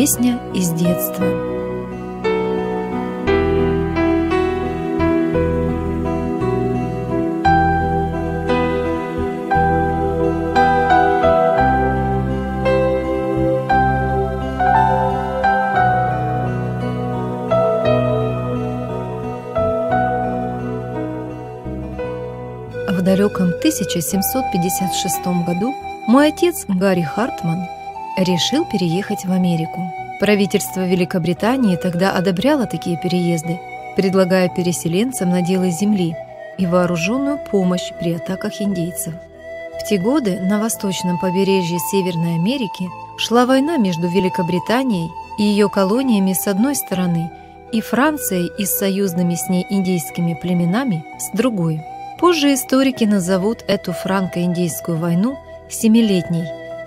Песня из детства. В далеком 1756 году мой отец Гарри Хартман решил переехать в Америку. Правительство Великобритании тогда одобряло такие переезды, предлагая переселенцам наделы земли и вооруженную помощь при атаках индейцев. В те годы на восточном побережье Северной Америки шла война между Великобританией и ее колониями с одной стороны и Францией и с союзными с ней индейскими племенами с другой. Позже историки назовут эту франко-индейскую войну «семилетней»,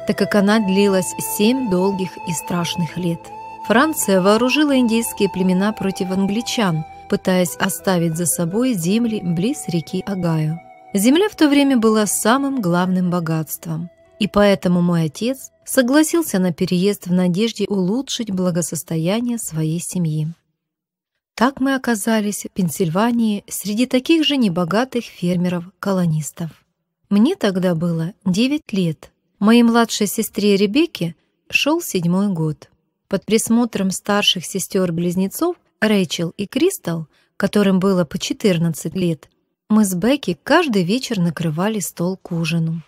так как она длилась семь долгих и страшных лет. Франция вооружила индейские племена против англичан, пытаясь оставить за собой земли близ реки Агаю. Земля в то время была самым главным богатством, и поэтому мой отец согласился на переезд в надежде улучшить благосостояние своей семьи. Так мы оказались в Пенсильвании среди таких же небогатых фермеров-колонистов. Мне тогда было 9 лет – Моей младшей сестре Ребекке шел седьмой год. Под присмотром старших сестер-близнецов Рэйчел и Кристал, которым было по 14 лет, мы с Бекки каждый вечер накрывали стол к ужину.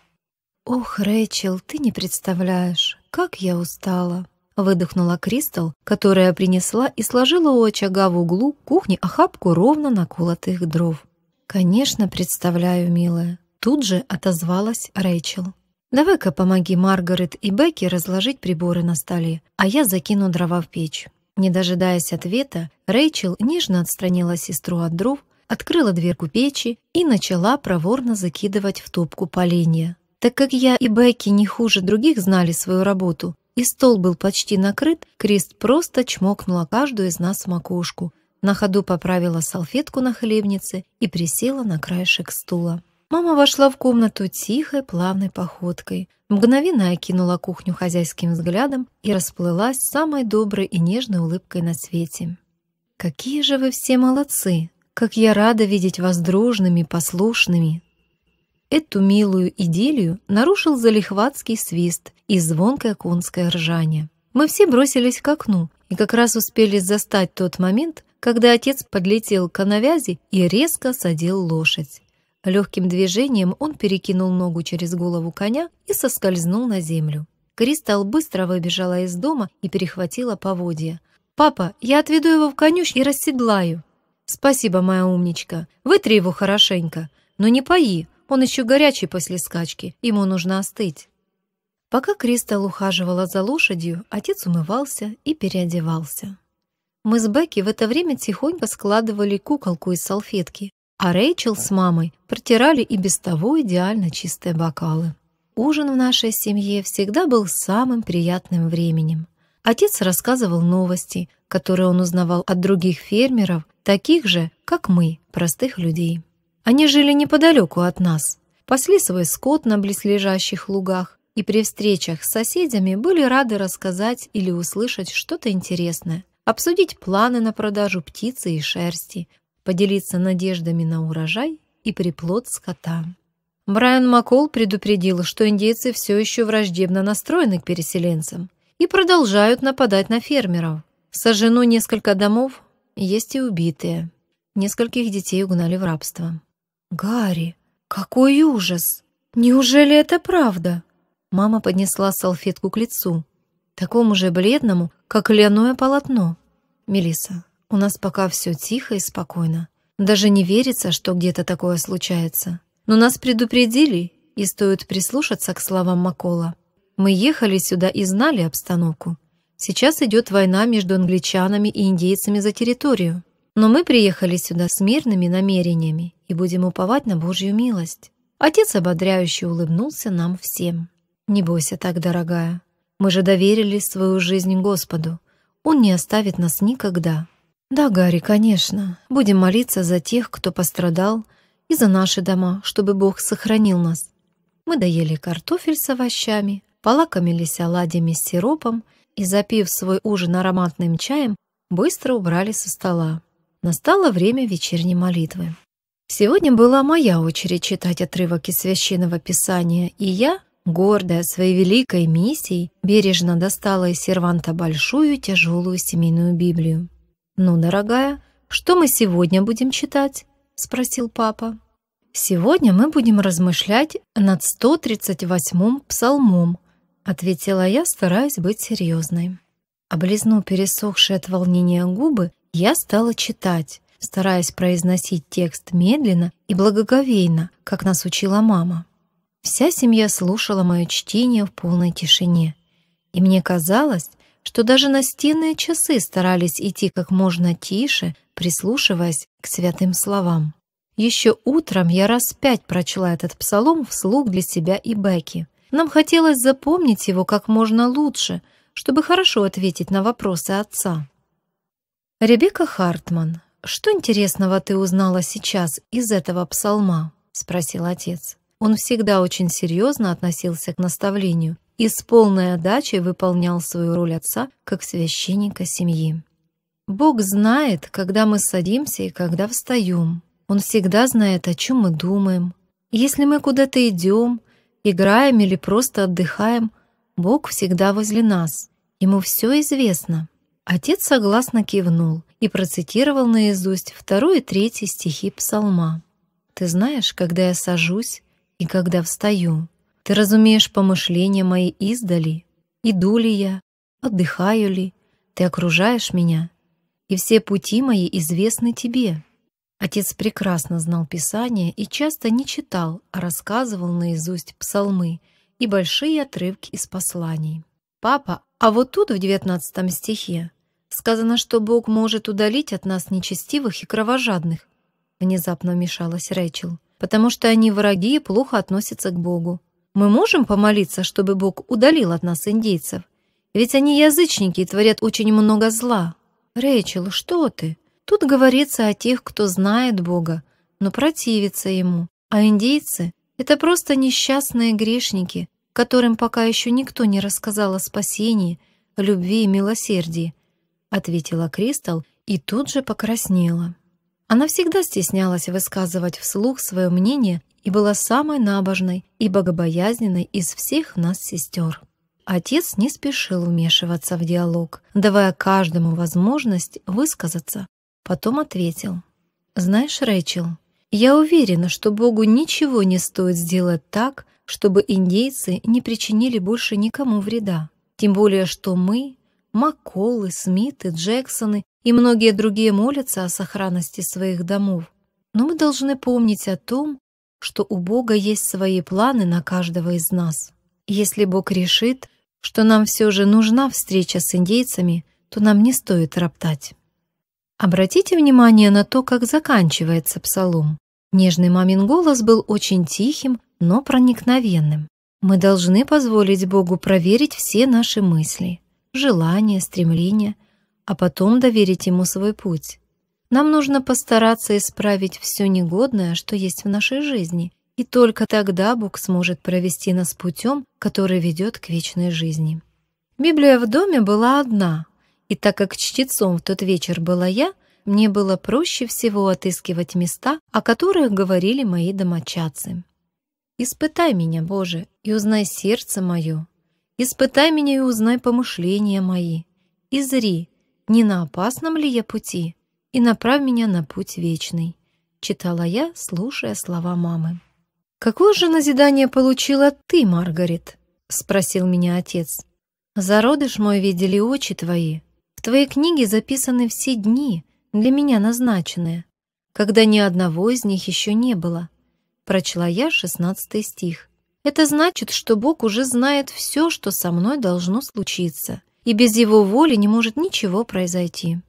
«Ох, Рэйчел, ты не представляешь, как я устала!» Выдохнула Кристал, которая принесла и сложила у очага в углу кухни охапку ровно наколотых дров. «Конечно, представляю, милая!» Тут же отозвалась Рэйчел. «Давай-ка помоги Маргарет и Бекки разложить приборы на столе, а я закину дрова в печь». Не дожидаясь ответа, Рэйчел нежно отстранила сестру от дров, открыла дверку печи и начала проворно закидывать в топку поленья. Так как я и Бекки не хуже других знали свою работу, и стол был почти накрыт, Крист просто чмокнула каждую из нас в макушку, на ходу поправила салфетку на хлебнице и присела на краешек стула. Мама вошла в комнату тихой, плавной походкой, мгновенно окинула кухню хозяйским взглядом и расплылась самой доброй и нежной улыбкой на свете. «Какие же вы все молодцы! Как я рада видеть вас дружными, послушными!» Эту милую идиллию нарушил залихватский свист и звонкое конское ржание. Мы все бросились к окну и как раз успели застать тот момент, когда отец подлетел к навязи и резко садил лошадь. Легким движением он перекинул ногу через голову коня и соскользнул на землю. Кристал быстро выбежала из дома и перехватила поводья. «Папа, я отведу его в конюш и расседлаю». «Спасибо, моя умничка. Вытри его хорошенько. Но не пои, он еще горячий после скачки, ему нужно остыть». Пока Кристал ухаживала за лошадью, отец умывался и переодевался. Мы с Бекки в это время тихонько складывали куколку из салфетки а Рэйчел с мамой протирали и без того идеально чистые бокалы. Ужин в нашей семье всегда был самым приятным временем. Отец рассказывал новости, которые он узнавал от других фермеров, таких же, как мы, простых людей. Они жили неподалеку от нас, пасли свой скот на близлежащих лугах и при встречах с соседями были рады рассказать или услышать что-то интересное, обсудить планы на продажу птицы и шерсти, поделиться надеждами на урожай и приплод скота. Брайан Маккол предупредил, что индейцы все еще враждебно настроены к переселенцам и продолжают нападать на фермеров. Сожжено несколько домов, есть и убитые. Нескольких детей угнали в рабство. «Гарри, какой ужас! Неужели это правда?» Мама поднесла салфетку к лицу, такому же бледному, как льняное полотно. Мелиса, у нас пока все тихо и спокойно. Даже не верится, что где-то такое случается. Но нас предупредили, и стоит прислушаться к словам Макола. Мы ехали сюда и знали обстановку. Сейчас идет война между англичанами и индейцами за территорию. Но мы приехали сюда с мирными намерениями и будем уповать на Божью милость. Отец ободряюще улыбнулся нам всем. «Не бойся так, дорогая. Мы же доверили свою жизнь Господу. Он не оставит нас никогда». «Да, Гарри, конечно. Будем молиться за тех, кто пострадал, и за наши дома, чтобы Бог сохранил нас». Мы доели картофель с овощами, полакомились оладьями с сиропом и, запив свой ужин ароматным чаем, быстро убрали со стола. Настало время вечерней молитвы. Сегодня была моя очередь читать отрывок из Священного Писания, и я, гордая своей великой миссией, бережно достала из серванта большую тяжелую семейную Библию. «Ну, дорогая, что мы сегодня будем читать?» — спросил папа. «Сегодня мы будем размышлять над 138-м псалмом», — ответила я, стараясь быть серьезной. Облизнув пересохшие от волнения губы, я стала читать, стараясь произносить текст медленно и благоговейно, как нас учила мама. Вся семья слушала мое чтение в полной тишине, и мне казалось, что даже настенные часы старались идти как можно тише, прислушиваясь к святым словам. Еще утром я раз пять прочла этот псалом вслух для себя и Бекки. Нам хотелось запомнить его как можно лучше, чтобы хорошо ответить на вопросы отца. «Ребекка Хартман, что интересного ты узнала сейчас из этого псалма?» — спросил отец. Он всегда очень серьезно относился к наставлению, и с полной отдачей выполнял свою роль отца как священника семьи. Бог знает, когда мы садимся и когда встаем. Он всегда знает, о чем мы думаем. Если мы куда-то идем, играем или просто отдыхаем, Бог всегда возле нас. Ему все известно. Отец согласно кивнул и процитировал наизусть второй и третий стихи псалма. «Ты знаешь, когда я сажусь и когда встаю, ты разумеешь помышления мои издали, иду ли я, отдыхаю ли, ты окружаешь меня, и все пути мои известны тебе». Отец прекрасно знал Писание и часто не читал, а рассказывал наизусть псалмы и большие отрывки из посланий. «Папа, а вот тут в девятнадцатом стихе сказано, что Бог может удалить от нас нечестивых и кровожадных», внезапно вмешалась Рэйчел, «потому что они враги и плохо относятся к Богу. Мы можем помолиться, чтобы Бог удалил от нас индейцев? Ведь они язычники и творят очень много зла. Рэйчел, что ты? Тут говорится о тех, кто знает Бога, но противится ему. А индейцы — это просто несчастные грешники, которым пока еще никто не рассказал о спасении, любви и милосердии, — ответила Кристал и тут же покраснела. Она всегда стеснялась высказывать вслух свое мнение и была самой набожной и богобоязненной из всех нас сестер. Отец не спешил вмешиваться в диалог, давая каждому возможность высказаться. Потом ответил. «Знаешь, Рэйчел, я уверена, что Богу ничего не стоит сделать так, чтобы индейцы не причинили больше никому вреда. Тем более, что мы, Макколы, Смиты, Джексоны и многие другие молятся о сохранности своих домов. Но мы должны помнить о том, что у Бога есть свои планы на каждого из нас. Если Бог решит, что нам все же нужна встреча с индейцами, то нам не стоит роптать. Обратите внимание на то, как заканчивается псалом. Нежный мамин голос был очень тихим, но проникновенным. Мы должны позволить Богу проверить все наши мысли, желания, стремления, а потом доверить Ему свой путь. Нам нужно постараться исправить все негодное, что есть в нашей жизни, и только тогда Бог сможет провести нас путем, который ведет к вечной жизни. Библия в доме была одна, и так как чтецом в тот вечер была я, мне было проще всего отыскивать места, о которых говорили мои домочадцы. «Испытай меня, Боже, и узнай сердце мое. Испытай меня и узнай помышления мои. И зри, не на опасном ли я пути, и направь меня на путь вечный», — читала я, слушая слова мамы. «Какое же назидание получила ты, Маргарет?» — спросил меня отец. «Зародыш мой видели очи твои. В твоей книге записаны все дни, для меня назначенные, когда ни одного из них еще не было», — прочла я шестнадцатый стих. «Это значит, что Бог уже знает все, что со мной должно случиться, и без Его воли не может ничего произойти».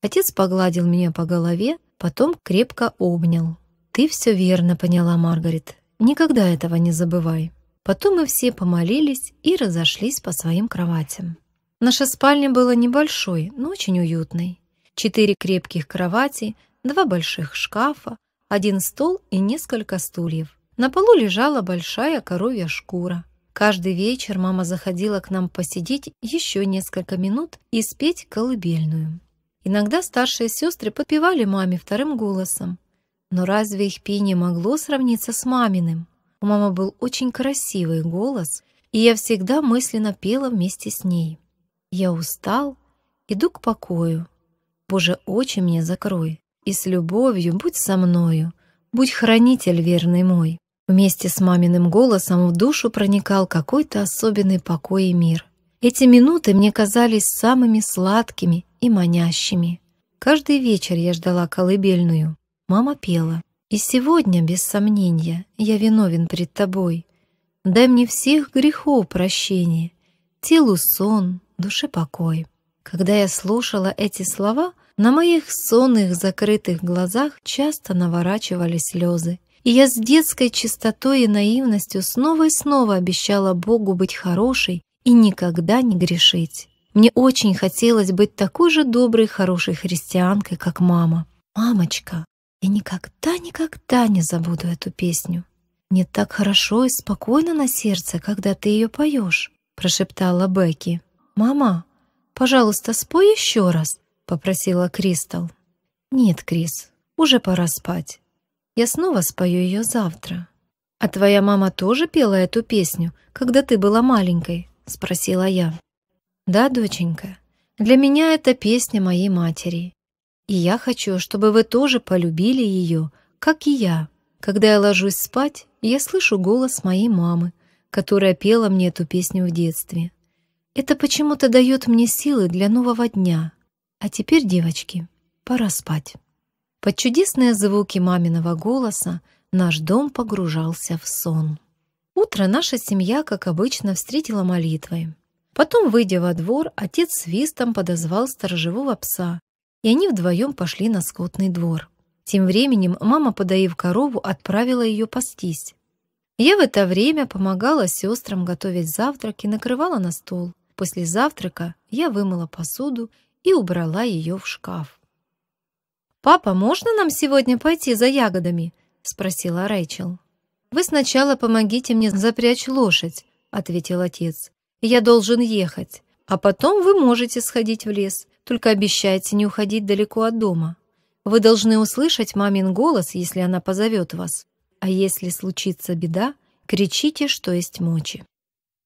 Отец погладил меня по голове, потом крепко обнял. «Ты все верно поняла, Маргарет. Никогда этого не забывай». Потом мы все помолились и разошлись по своим кроватям. Наша спальня была небольшой, но очень уютной. Четыре крепких кровати, два больших шкафа, один стол и несколько стульев. На полу лежала большая коровья шкура. Каждый вечер мама заходила к нам посидеть еще несколько минут и спеть колыбельную. Иногда старшие сестры подпевали маме вторым голосом. Но разве их пение могло сравниться с маминым? У мамы был очень красивый голос, и я всегда мысленно пела вместе с ней. Я устал, иду к покою. Боже, очи мне закрой, и с любовью будь со мною, будь хранитель верный мой. Вместе с маминым голосом в душу проникал какой-то особенный покой и мир. Эти минуты мне казались самыми сладкими и манящими. Каждый вечер я ждала колыбельную. Мама пела. «И сегодня, без сомнения, я виновен пред тобой. Дай мне всех грехов прощения, телу сон, душе покой». Когда я слушала эти слова, на моих сонных закрытых глазах часто наворачивались слезы. И я с детской чистотой и наивностью снова и снова обещала Богу быть хорошей и никогда не грешить. Мне очень хотелось быть такой же доброй, хорошей христианкой, как мама. «Мамочка, я никогда-никогда не забуду эту песню. Мне так хорошо и спокойно на сердце, когда ты ее поешь», — прошептала Бекки. «Мама, пожалуйста, спой еще раз», — попросила Кристал. «Нет, Крис, уже пора спать. Я снова спою ее завтра». «А твоя мама тоже пела эту песню, когда ты была маленькой?» — спросила я. Да, доченька, для меня это песня моей матери. И я хочу, чтобы вы тоже полюбили ее, как и я. Когда я ложусь спать, я слышу голос моей мамы, которая пела мне эту песню в детстве. Это почему-то дает мне силы для нового дня. А теперь, девочки, пора спать. Под чудесные звуки маминого голоса наш дом погружался в сон. Утро наша семья, как обычно, встретила молитвой. Потом, выйдя во двор, отец свистом подозвал сторожевого пса, и они вдвоем пошли на скотный двор. Тем временем мама, подаив корову, отправила ее пастись. Я в это время помогала сестрам готовить завтрак и накрывала на стол. После завтрака я вымыла посуду и убрала ее в шкаф. «Папа, можно нам сегодня пойти за ягодами?» — спросила Рэйчел. «Вы сначала помогите мне запрячь лошадь», — ответил отец. Я должен ехать. А потом вы можете сходить в лес, только обещайте не уходить далеко от дома. Вы должны услышать мамин голос, если она позовет вас. А если случится беда, кричите, что есть мочи.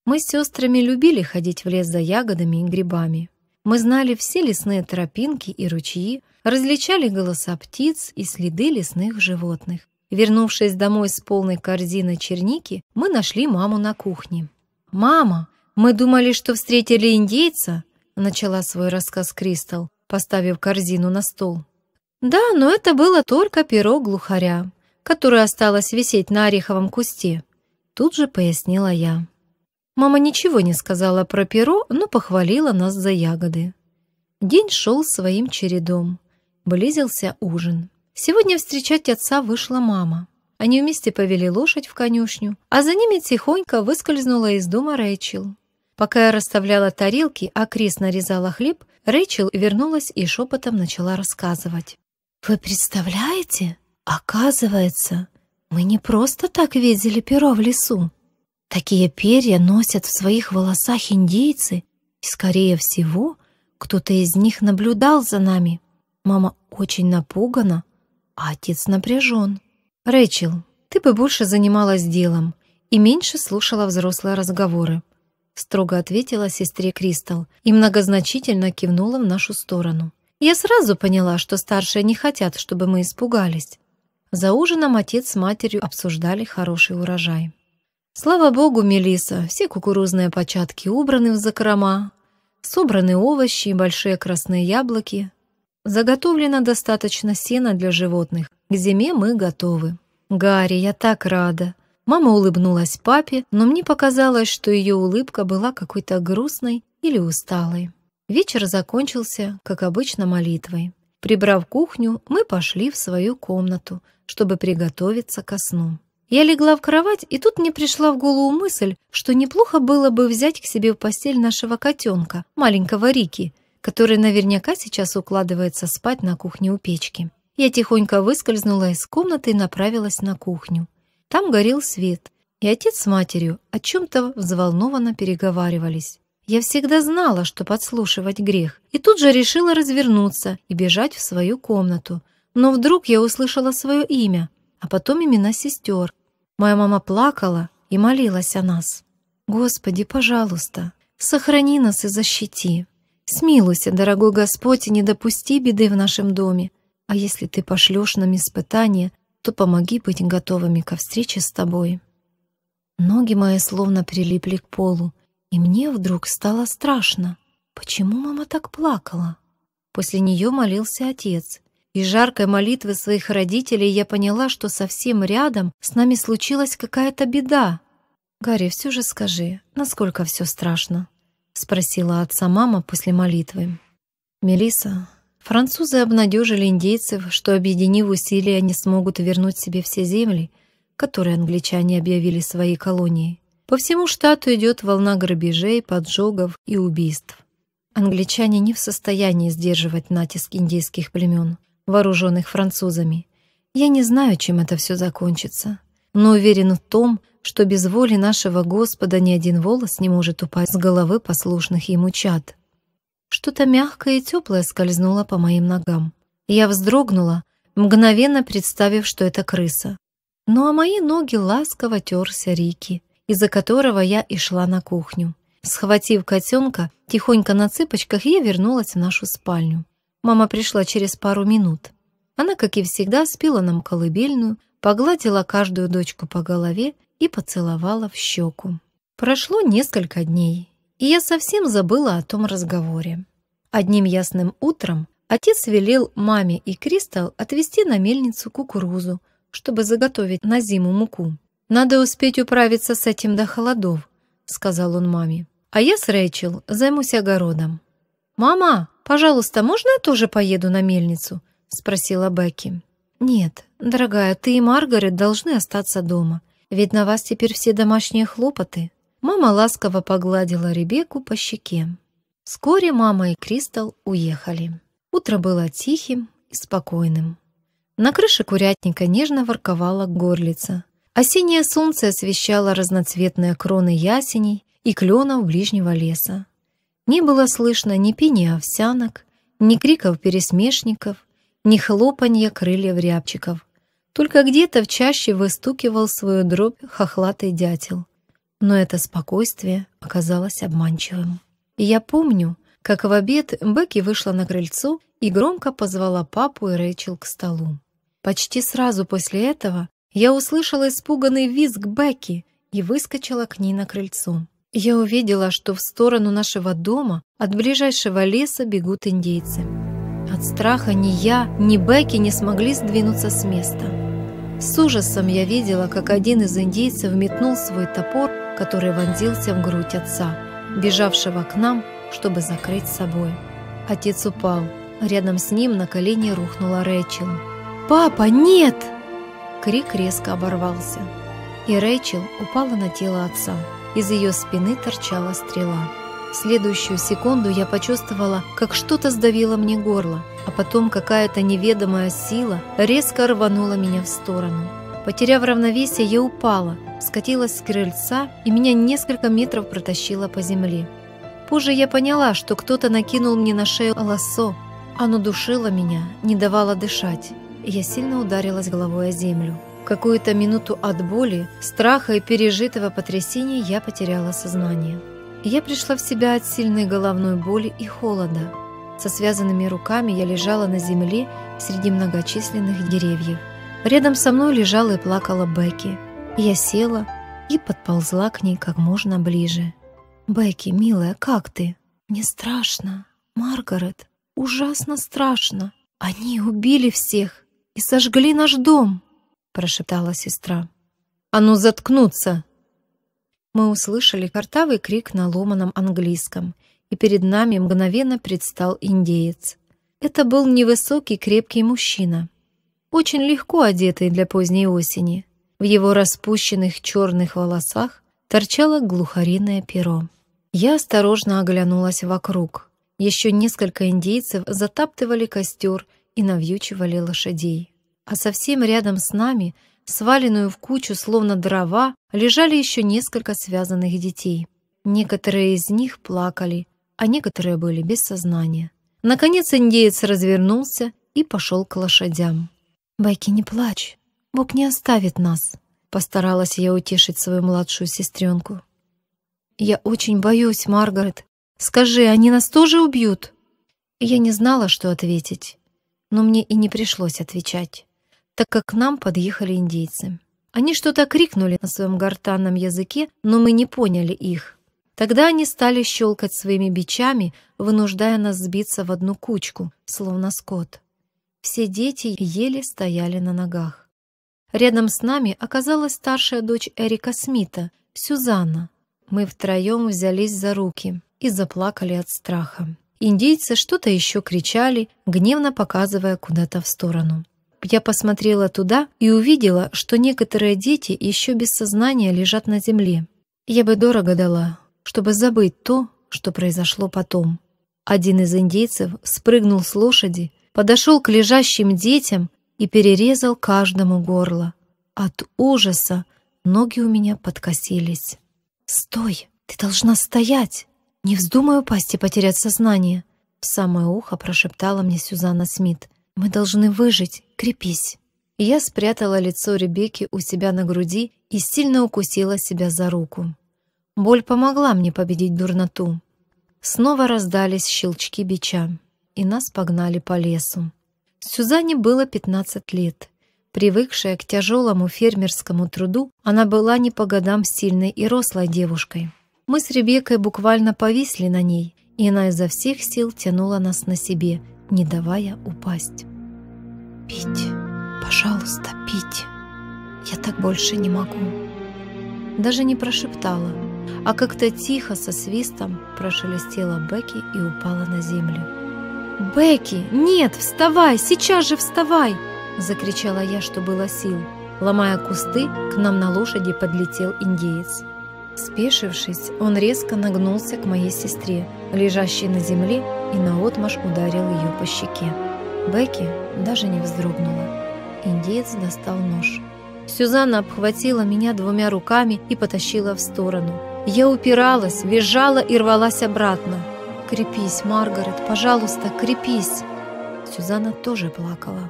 Мы с сестрами любили ходить в лес за ягодами и грибами. Мы знали все лесные тропинки и ручьи, различали голоса птиц и следы лесных животных. Вернувшись домой с полной корзиной черники, мы нашли маму на кухне. «Мама, «Мы думали, что встретили индейца», — начала свой рассказ Кристал, поставив корзину на стол. «Да, но это было только перо глухаря, которое осталось висеть на ореховом кусте», — тут же пояснила я. Мама ничего не сказала про перо, но похвалила нас за ягоды. День шел своим чередом. Близился ужин. Сегодня встречать отца вышла мама. Они вместе повели лошадь в конюшню, а за ними тихонько выскользнула из дома Рэйчел. Пока я расставляла тарелки, а Крис нарезала хлеб, Рэйчел вернулась и шепотом начала рассказывать. «Вы представляете? Оказывается, мы не просто так видели перо в лесу. Такие перья носят в своих волосах индейцы, и, скорее всего, кто-то из них наблюдал за нами. Мама очень напугана, а отец напряжен. «Рэйчел, ты бы больше занималась делом и меньше слушала взрослые разговоры», — строго ответила сестре Кристал и многозначительно кивнула в нашу сторону. Я сразу поняла, что старшие не хотят, чтобы мы испугались. За ужином отец с матерью обсуждали хороший урожай. Слава богу, Мелиса, все кукурузные початки убраны в закрома, собраны овощи и большие красные яблоки. Заготовлено достаточно сена для животных. К зиме мы готовы. Гарри, я так рада. Мама улыбнулась папе, но мне показалось, что ее улыбка была какой-то грустной или усталой. Вечер закончился, как обычно, молитвой. Прибрав кухню, мы пошли в свою комнату, чтобы приготовиться ко сну. Я легла в кровать, и тут мне пришла в голову мысль, что неплохо было бы взять к себе в постель нашего котенка, маленького Рики, который наверняка сейчас укладывается спать на кухне у печки. Я тихонько выскользнула из комнаты и направилась на кухню. Там горел свет, и отец с матерью о чем-то взволнованно переговаривались. Я всегда знала, что подслушивать грех, и тут же решила развернуться и бежать в свою комнату. Но вдруг я услышала свое имя, а потом имена сестер. Моя мама плакала и молилась о нас. «Господи, пожалуйста, сохрани нас и защити. Смилуйся, дорогой Господь, и не допусти беды в нашем доме. А если ты пошлешь нам испытание, то помоги быть готовыми ко встрече с тобой. Ноги мои словно прилипли к полу, и мне вдруг стало страшно. Почему мама так плакала? После нее молился отец. Из жаркой молитвы своих родителей я поняла, что совсем рядом с нами случилась какая-то беда. «Гарри, все же скажи, насколько все страшно?» — спросила отца мама после молитвы. Мелиса, Французы обнадежили индейцев, что, объединив усилия, они смогут вернуть себе все земли, которые англичане объявили своей колонией. По всему штату идет волна грабежей, поджогов и убийств. Англичане не в состоянии сдерживать натиск индейских племен, вооруженных французами. Я не знаю, чем это все закончится, но уверен в том, что без воли нашего Господа ни один волос не может упасть с головы послушных ему чад. Что-то мягкое и теплое скользнуло по моим ногам. Я вздрогнула, мгновенно представив, что это крыса. Ну а мои ноги ласково терся Рики, из-за которого я и шла на кухню. Схватив котенка, тихонько на цыпочках я вернулась в нашу спальню. Мама пришла через пару минут. Она, как и всегда, спила нам колыбельную, погладила каждую дочку по голове и поцеловала в щеку. Прошло несколько дней и я совсем забыла о том разговоре. Одним ясным утром отец велел маме и Кристал отвезти на мельницу кукурузу, чтобы заготовить на зиму муку. «Надо успеть управиться с этим до холодов», — сказал он маме. «А я с Рэйчел займусь огородом». «Мама, пожалуйста, можно я тоже поеду на мельницу?» — спросила Бекки. «Нет, дорогая, ты и Маргарет должны остаться дома, ведь на вас теперь все домашние хлопоты», Мама ласково погладила Ребекку по щеке. Вскоре мама и Кристал уехали. Утро было тихим и спокойным. На крыше курятника нежно ворковала горлица. Осеннее солнце освещало разноцветные кроны ясеней и кленов ближнего леса. Не было слышно ни пения овсянок, ни криков пересмешников, ни хлопанья крыльев рябчиков. Только где-то в чаще выстукивал свою дробь хохлатый дятел — но это спокойствие оказалось обманчивым. Я помню, как в обед Бекки вышла на крыльцо и громко позвала папу и Рэйчел к столу. Почти сразу после этого я услышала испуганный визг Бекки и выскочила к ней на крыльцо. Я увидела, что в сторону нашего дома от ближайшего леса бегут индейцы. От страха ни я, ни Бекки не смогли сдвинуться с места. С ужасом я видела, как один из индейцев метнул свой топор, который вонзился в грудь отца, бежавшего к нам, чтобы закрыть собой. Отец упал. Рядом с ним на колени рухнула Рэйчел. «Папа, нет!» Крик резко оборвался, и Рэйчел упала на тело отца. Из ее спины торчала стрела. В следующую секунду я почувствовала, как что-то сдавило мне горло, а потом какая-то неведомая сила резко рванула меня в сторону. Потеряв равновесие, я упала, скатилась с крыльца и меня несколько метров протащила по земле. Позже я поняла, что кто-то накинул мне на шею лассо. Оно душило меня, не давало дышать. Я сильно ударилась головой о землю. Какую-то минуту от боли, страха и пережитого потрясения я потеряла сознание. Я пришла в себя от сильной головной боли и холода. Со связанными руками я лежала на земле среди многочисленных деревьев. Рядом со мной лежала и плакала Бекки. Я села и подползла к ней как можно ближе. «Бекки, милая, как ты?» «Мне страшно. Маргарет, ужасно страшно. Они убили всех и сожгли наш дом», — прошептала сестра. «А ну заткнуться!» мы услышали картавый крик на ломаном английском, и перед нами мгновенно предстал индеец. Это был невысокий крепкий мужчина, очень легко одетый для поздней осени. В его распущенных черных волосах торчало глухариное перо. Я осторожно оглянулась вокруг. Еще несколько индейцев затаптывали костер и навьючивали лошадей. А совсем рядом с нами — сваленную в кучу, словно дрова, лежали еще несколько связанных детей. Некоторые из них плакали, а некоторые были без сознания. Наконец индеец развернулся и пошел к лошадям. «Байки, не плачь, Бог не оставит нас», — постаралась я утешить свою младшую сестренку. «Я очень боюсь, Маргарет. Скажи, они нас тоже убьют?» Я не знала, что ответить, но мне и не пришлось отвечать так как к нам подъехали индейцы. Они что-то крикнули на своем гортанном языке, но мы не поняли их. Тогда они стали щелкать своими бичами, вынуждая нас сбиться в одну кучку, словно скот. Все дети еле стояли на ногах. Рядом с нами оказалась старшая дочь Эрика Смита, Сюзанна. Мы втроем взялись за руки и заплакали от страха. Индейцы что-то еще кричали, гневно показывая куда-то в сторону. Я посмотрела туда и увидела, что некоторые дети еще без сознания лежат на земле. Я бы дорого дала, чтобы забыть то, что произошло потом. Один из индейцев спрыгнул с лошади, подошел к лежащим детям и перерезал каждому горло. От ужаса ноги у меня подкосились. «Стой! Ты должна стоять! Не вздумай упасть и потерять сознание!» В самое ухо прошептала мне Сюзанна Смит. Мы должны выжить, крепись». Я спрятала лицо Ребекки у себя на груди и сильно укусила себя за руку. Боль помогла мне победить дурноту. Снова раздались щелчки бича, и нас погнали по лесу. Сюзанне было 15 лет. Привыкшая к тяжелому фермерскому труду, она была не по годам сильной и рослой девушкой. Мы с Ребеккой буквально повисли на ней, и она изо всех сил тянула нас на себе, не давая упасть. «Пить, пожалуйста, пить! Я так больше не могу!» Даже не прошептала, а как-то тихо со свистом прошелестела Бекки и упала на землю. «Бекки, нет, вставай, сейчас же вставай!» – закричала я, что было сил. Ломая кусты, к нам на лошади подлетел индеец. Спешившись, он резко нагнулся к моей сестре, лежащей на земле, и наотмашь ударил ее по щеке. Бекки даже не вздрогнула. Индеец достал нож. Сюзанна обхватила меня двумя руками и потащила в сторону. Я упиралась, визжала и рвалась обратно. «Крепись, Маргарет, пожалуйста, крепись!» Сюзанна тоже плакала.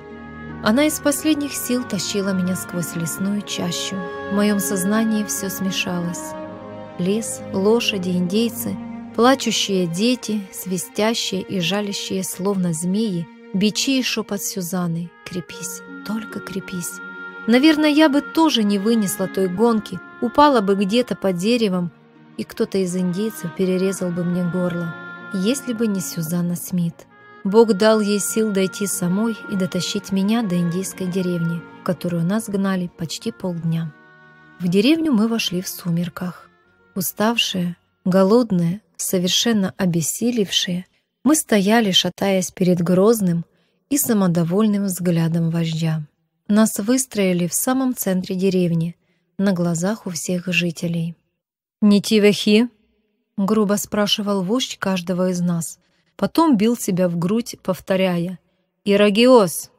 Она из последних сил тащила меня сквозь лесную чащу. В моем сознании все смешалось. Лес, лошади, индейцы, плачущие дети, свистящие и жалящие, словно змеи, бичи и шепот Сюзанны. Крепись, только крепись. Наверное, я бы тоже не вынесла той гонки, упала бы где-то под деревом, и кто-то из индейцев перерезал бы мне горло, если бы не Сюзанна Смит. Бог дал ей сил дойти самой и дотащить меня до индейской деревни, в которую нас гнали почти полдня. В деревню мы вошли в сумерках. Уставшие, голодные, совершенно обессилевшие, мы стояли, шатаясь перед грозным и самодовольным взглядом вождя. Нас выстроили в самом центре деревни, на глазах у всех жителей. «Нитивахи?» — грубо спрашивал вождь каждого из нас. Потом бил себя в грудь, повторяя. «Ирагиос!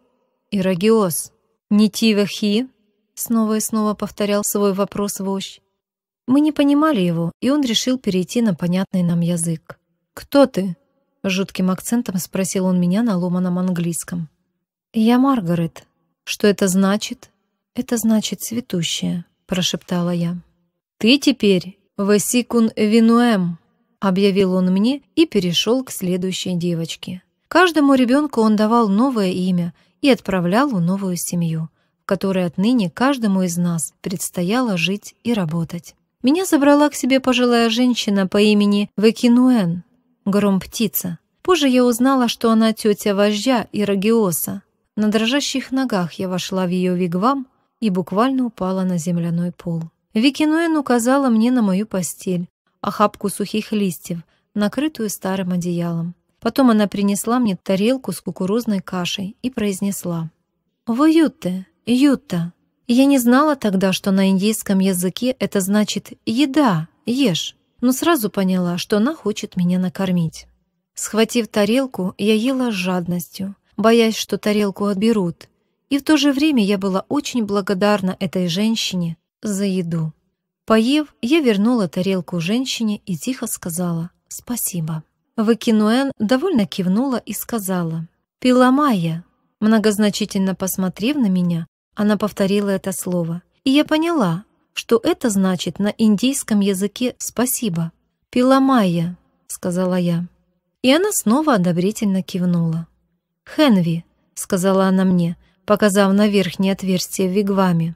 Ирагиос! Нитивахи?» — снова и снова повторял свой вопрос вождь. Мы не понимали его, и он решил перейти на понятный нам язык. «Кто ты?» — жутким акцентом спросил он меня на ломаном английском. «Я Маргарет. Что это значит?» «Это значит цветущая», — прошептала я. «Ты теперь Васикун Винуэм», — объявил он мне и перешел к следующей девочке. Каждому ребенку он давал новое имя и отправлял в новую семью, в которой отныне каждому из нас предстояло жить и работать. Меня забрала к себе пожилая женщина по имени Векинуэн, гром-птица. Позже я узнала, что она тетя вождя Ирагиоса. На дрожащих ногах я вошла в ее вигвам и буквально упала на земляной пол. Викинуэн указала мне на мою постель, охапку сухих листьев, накрытую старым одеялом. Потом она принесла мне тарелку с кукурузной кашей и произнесла. «Воюте, Юта, я не знала тогда, что на индийском языке это значит «еда, ешь», но сразу поняла, что она хочет меня накормить. Схватив тарелку, я ела с жадностью, боясь, что тарелку отберут. И в то же время я была очень благодарна этой женщине за еду. Поев, я вернула тарелку женщине и тихо сказала «спасибо». Выкинуэн довольно кивнула и сказала «Пила Майя», многозначительно посмотрев на меня, она повторила это слово. И я поняла, что это значит на индийском языке «спасибо». «Пиламайя», — сказала я. И она снова одобрительно кивнула. «Хенви», — сказала она мне, показав на верхнее отверстие в вигваме.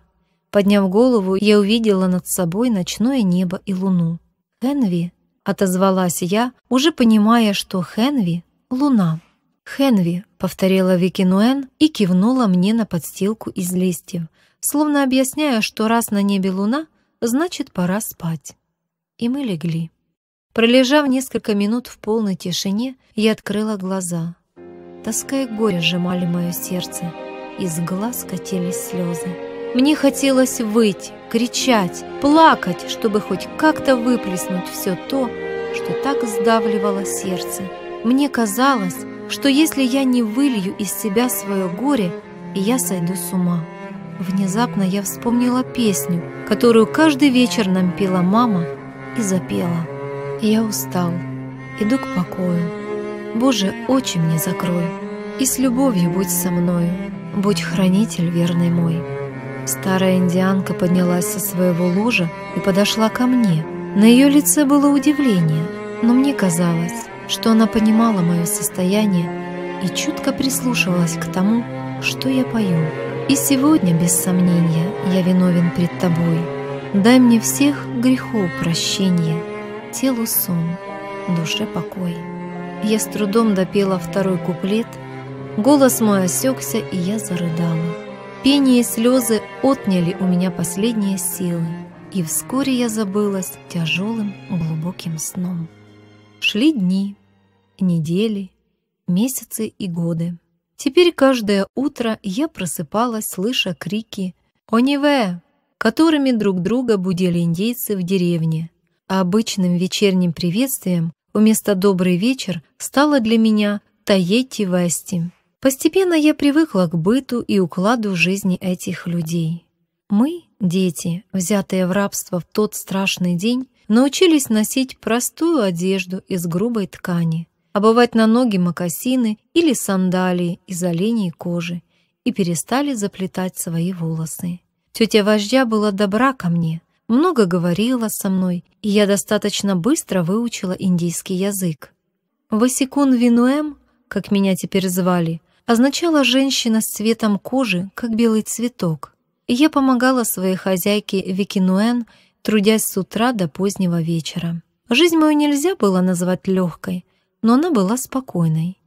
Подняв голову, я увидела над собой ночное небо и луну. «Хенви», — отозвалась я, уже понимая, что «Хенви» — луна. «Хенви», — повторила Вики Нуэн и кивнула мне на подстилку из листьев, словно объясняя, что раз на небе луна, значит, пора спать. И мы легли. Пролежав несколько минут в полной тишине, я открыла глаза. Тоска и горе сжимали мое сердце. Из глаз катились слезы. Мне хотелось выйти, кричать, плакать, чтобы хоть как-то выплеснуть все то, что так сдавливало сердце. Мне казалось, что если я не вылью из себя свое горе, и я сойду с ума. Внезапно я вспомнила песню, которую каждый вечер нам пела мама, и запела. Я устал, иду к покою. Боже, очи мне закрой, и с любовью будь со мною, будь хранитель верный мой. Старая индианка поднялась со своего ложа и подошла ко мне. На ее лице было удивление, но мне казалось, что она понимала мое состояние и чутко прислушивалась к тому, что я пою. «И сегодня, без сомнения, я виновен пред тобой. Дай мне всех грехов прощения, телу сон, душе покой». Я с трудом допела второй куплет, голос мой осекся, и я зарыдала. Пение и слезы отняли у меня последние силы, и вскоре я забылась тяжелым глубоким сном. Шли дни, недели, месяцы и годы. Теперь каждое утро я просыпалась, слыша крики «Ониве!», которыми друг друга будили индейцы в деревне. А обычным вечерним приветствием вместо «добрый вечер» стало для меня «таети васти». Постепенно я привыкла к быту и укладу жизни этих людей. Мы, дети, взятые в рабство в тот страшный день, научились носить простую одежду из грубой ткани, обувать на ноги мокасины или сандалии из оленей кожи и перестали заплетать свои волосы. Тетя вождя была добра ко мне, много говорила со мной, и я достаточно быстро выучила индийский язык. Васикун Винуэм, как меня теперь звали, означала «женщина с цветом кожи, как белый цветок». И я помогала своей хозяйке Викинуэн трудясь с утра до позднего вечера. Жизнь мою нельзя было назвать легкой, но она была спокойной.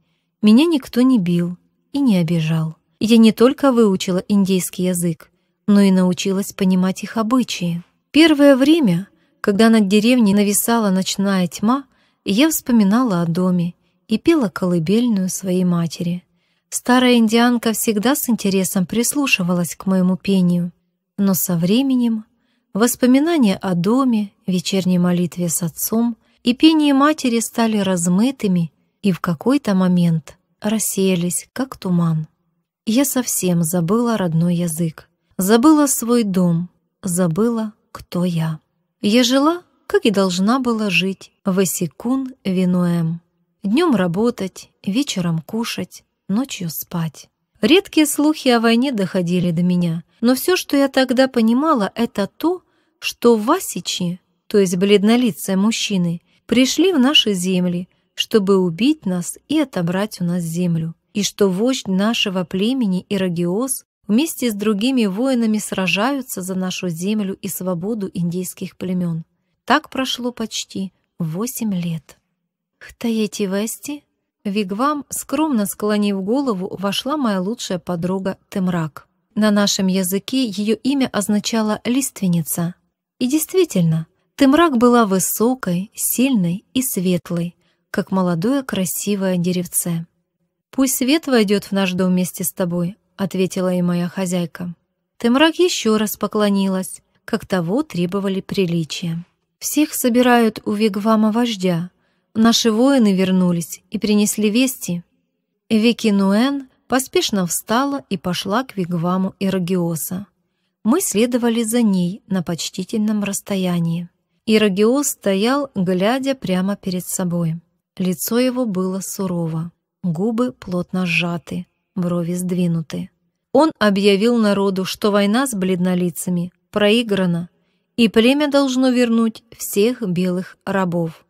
Меня никто не бил и не обижал. Я не только выучила индейский язык, но и научилась понимать их обычаи. Первое время, когда над деревней нависала ночная тьма, я вспоминала о доме и пела колыбельную своей матери. Старая индианка всегда с интересом прислушивалась к моему пению, но со временем Воспоминания о доме, вечерней молитве с отцом и пении матери стали размытыми и в какой-то момент рассеялись, как туман. Я совсем забыла родной язык, забыла свой дом, забыла, кто я. Я жила, как и должна была жить, в Эсикун Винуэм. Днем работать, вечером кушать, ночью спать. Редкие слухи о войне доходили до меня — но все, что я тогда понимала, это то, что васичи, то есть бледнолицые мужчины, пришли в наши земли, чтобы убить нас и отобрать у нас землю, и что вождь нашего племени Ирагиос вместе с другими воинами сражаются за нашу землю и свободу индейских племен. Так прошло почти восемь лет. Хтаети Вести, Вигвам, скромно склонив голову, вошла моя лучшая подруга Темрак. На нашем языке ее имя означало «лиственница». И действительно, Тымрак была высокой, сильной и светлой, как молодое красивое деревце. «Пусть свет войдет в наш дом вместе с тобой», — ответила и моя хозяйка. Тымрак еще раз поклонилась, как того требовали приличия. «Всех собирают у Вигвама вождя. Наши воины вернулись и принесли вести. Викинуэн поспешно встала и пошла к вигваму Ирогиоса. Мы следовали за ней на почтительном расстоянии. Ирогиос стоял, глядя прямо перед собой. Лицо его было сурово, губы плотно сжаты, брови сдвинуты. Он объявил народу, что война с бледнолицами проиграна, и племя должно вернуть всех белых рабов.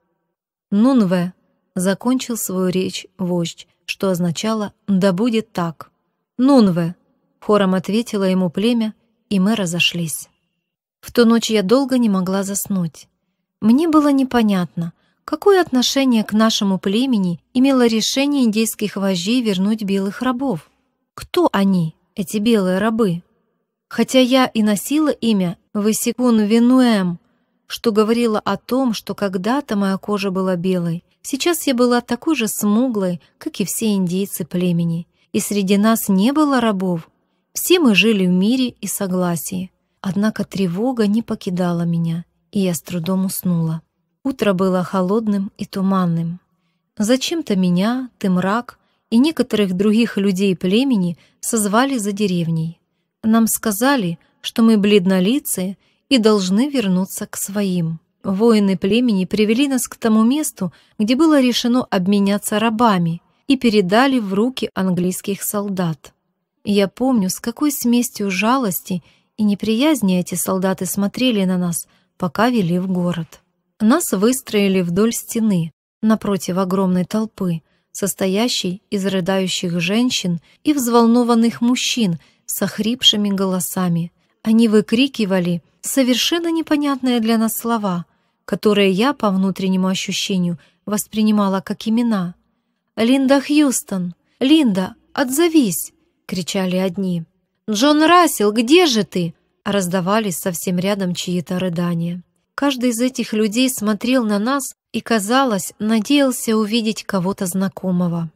«Нунве», — закончил свою речь вождь, что означало «да будет так». «Нунве!» — хором ответило ему племя, и мы разошлись. В ту ночь я долго не могла заснуть. Мне было непонятно, какое отношение к нашему племени имело решение индейских вождей вернуть белых рабов. Кто они, эти белые рабы? Хотя я и носила имя Васикун Винуэм, что говорило о том, что когда-то моя кожа была белой, Сейчас я была такой же смуглой, как и все индейцы племени, и среди нас не было рабов. Все мы жили в мире и согласии. Однако тревога не покидала меня, и я с трудом уснула. Утро было холодным и туманным. Зачем-то меня, Тымрак и некоторых других людей племени созвали за деревней. Нам сказали, что мы бледнолицы и должны вернуться к своим. Воины племени привели нас к тому месту, где было решено обменяться рабами, и передали в руки английских солдат. Я помню, с какой смесью жалости и неприязни эти солдаты смотрели на нас, пока вели в город. Нас выстроили вдоль стены, напротив огромной толпы, состоящей из рыдающих женщин и взволнованных мужчин с охрипшими голосами. Они выкрикивали совершенно непонятные для нас слова, которые я, по внутреннему ощущению, воспринимала как имена. «Линда Хьюстон! Линда, отзовись!» — кричали одни. «Джон Рассел, где же ты?» раздавались совсем рядом чьи-то рыдания. Каждый из этих людей смотрел на нас и, казалось, надеялся увидеть кого-то знакомого.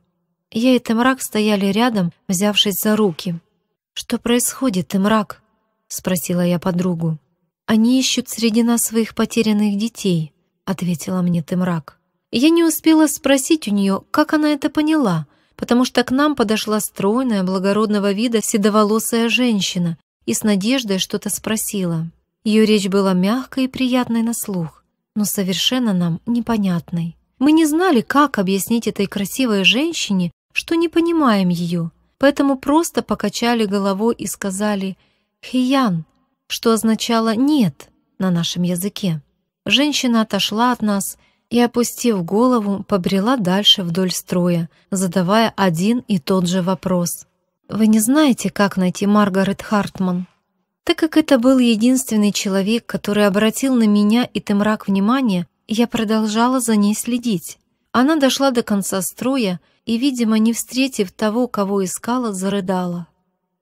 Я и Темрак стояли рядом, взявшись за руки. «Что происходит, Темрак?» — спросила я подругу. «Они ищут среди нас своих потерянных детей», — ответила мне Тымрак. Я не успела спросить у нее, как она это поняла, потому что к нам подошла стройная, благородного вида седоволосая женщина и с надеждой что-то спросила. Ее речь была мягкой и приятной на слух, но совершенно нам непонятной. Мы не знали, как объяснить этой красивой женщине, что не понимаем ее, поэтому просто покачали головой и сказали «Хиян», что означало «нет» на нашем языке. Женщина отошла от нас и, опустив голову, побрела дальше вдоль строя, задавая один и тот же вопрос. «Вы не знаете, как найти Маргарет Хартман?» Так как это был единственный человек, который обратил на меня и Темрак внимание, я продолжала за ней следить. Она дошла до конца строя и, видимо, не встретив того, кого искала, зарыдала.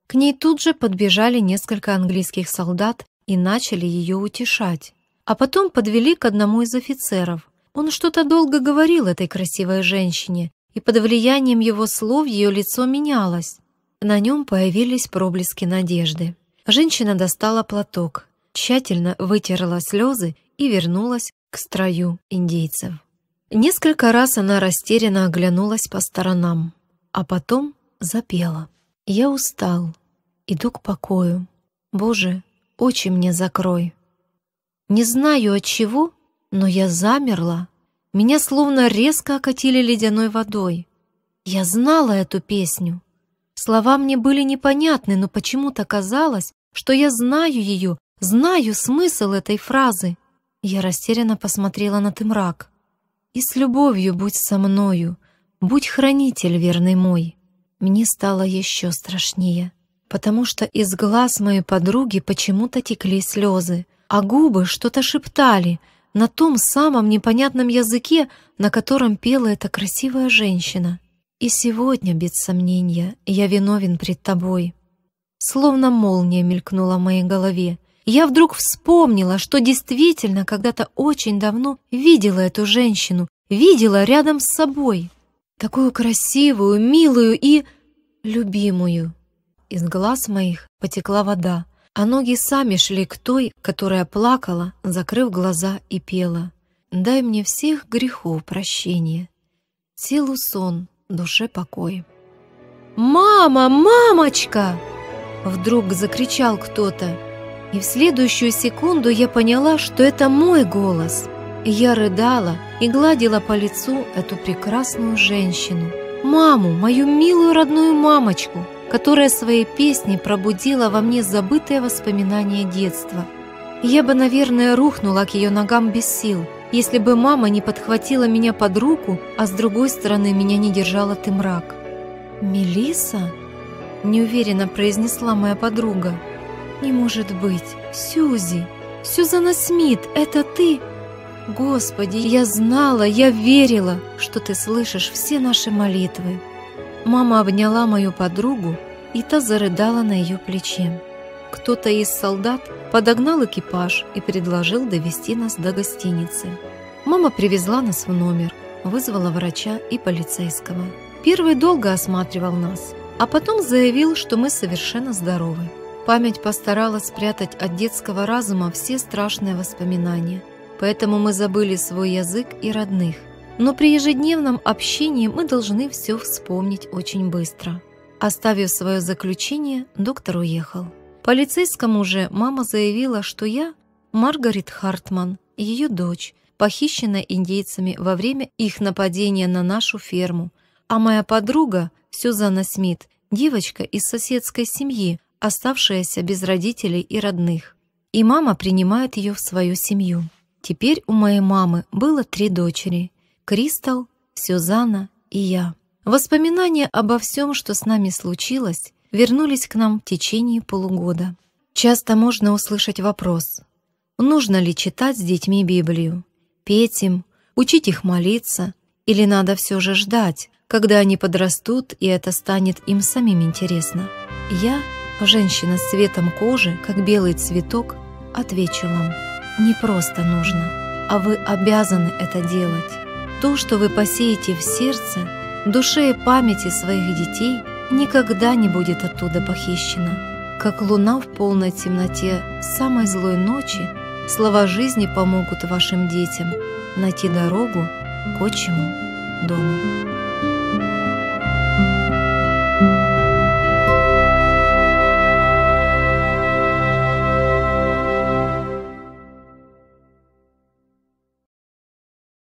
К ней тут же подбежали несколько английских солдат и начали ее утешать. А потом подвели к одному из офицеров. Он что-то долго говорил этой красивой женщине, и под влиянием его слов ее лицо менялось. На нем появились проблески надежды. Женщина достала платок, тщательно вытерла слезы и вернулась к строю индейцев. Несколько раз она растерянно оглянулась по сторонам, а потом запела. Я устал, иду к покою. Боже, очи мне закрой. Не знаю от чего, но я замерла. Меня словно резко окатили ледяной водой. Я знала эту песню. Слова мне были непонятны, но почему-то казалось, что я знаю ее, знаю смысл этой фразы. Я растерянно посмотрела на ты мрак. «И с любовью будь со мною, будь хранитель верный мой». Мне стало еще страшнее, потому что из глаз моей подруги почему-то текли слезы, а губы что-то шептали на том самом непонятном языке, на котором пела эта красивая женщина. «И сегодня, без сомнения, я виновен пред тобой». Словно молния мелькнула в моей голове. Я вдруг вспомнила, что действительно когда-то очень давно видела эту женщину, видела рядом с собой. Такую красивую, милую и любимую. Из глаз моих потекла вода, а ноги сами шли к той, которая плакала, закрыв глаза и пела. «Дай мне всех грехов прощения, силу сон, душе покой». «Мама! Мамочка!» Вдруг закричал кто-то. И в следующую секунду я поняла, что это мой голос. Я рыдала и гладила по лицу эту прекрасную женщину – Маму, мою милую родную мамочку, которая своей песней пробудила во мне забытые воспоминания детства. Я бы, наверное, рухнула к ее ногам без сил, если бы мама не подхватила меня под руку, а с другой стороны меня не держала ты мрак. Мелиса? неуверенно произнесла моя подруга. «Не может быть! Сюзи! Сюзанна Смит, это ты? Господи, я знала, я верила, что ты слышишь все наши молитвы. Мама обняла мою подругу, и та зарыдала на ее плече. Кто-то из солдат подогнал экипаж и предложил довести нас до гостиницы. Мама привезла нас в номер, вызвала врача и полицейского. Первый долго осматривал нас, а потом заявил, что мы совершенно здоровы. Память постаралась спрятать от детского разума все страшные воспоминания – Поэтому мы забыли свой язык и родных. Но при ежедневном общении мы должны все вспомнить очень быстро. Оставив свое заключение, доктор уехал. Полицейскому же мама заявила, что я Маргарет Хартман, ее дочь, похищенная индейцами во время их нападения на нашу ферму, а моя подруга Сюзанна Смит, девочка из соседской семьи, оставшаяся без родителей и родных. И мама принимает ее в свою семью. Теперь у моей мамы было три дочери — Кристал, Сюзанна и я. Воспоминания обо всем, что с нами случилось, вернулись к нам в течение полугода. Часто можно услышать вопрос, нужно ли читать с детьми Библию, петь им, учить их молиться, или надо все же ждать, когда они подрастут, и это станет им самим интересно. Я, женщина с цветом кожи, как белый цветок, отвечу вам – не просто нужно, а вы обязаны это делать. То, что вы посеете в сердце, душе и памяти своих детей, никогда не будет оттуда похищено. Как луна в полной темноте самой злой ночи, слова жизни помогут вашим детям найти дорогу к отчему дому.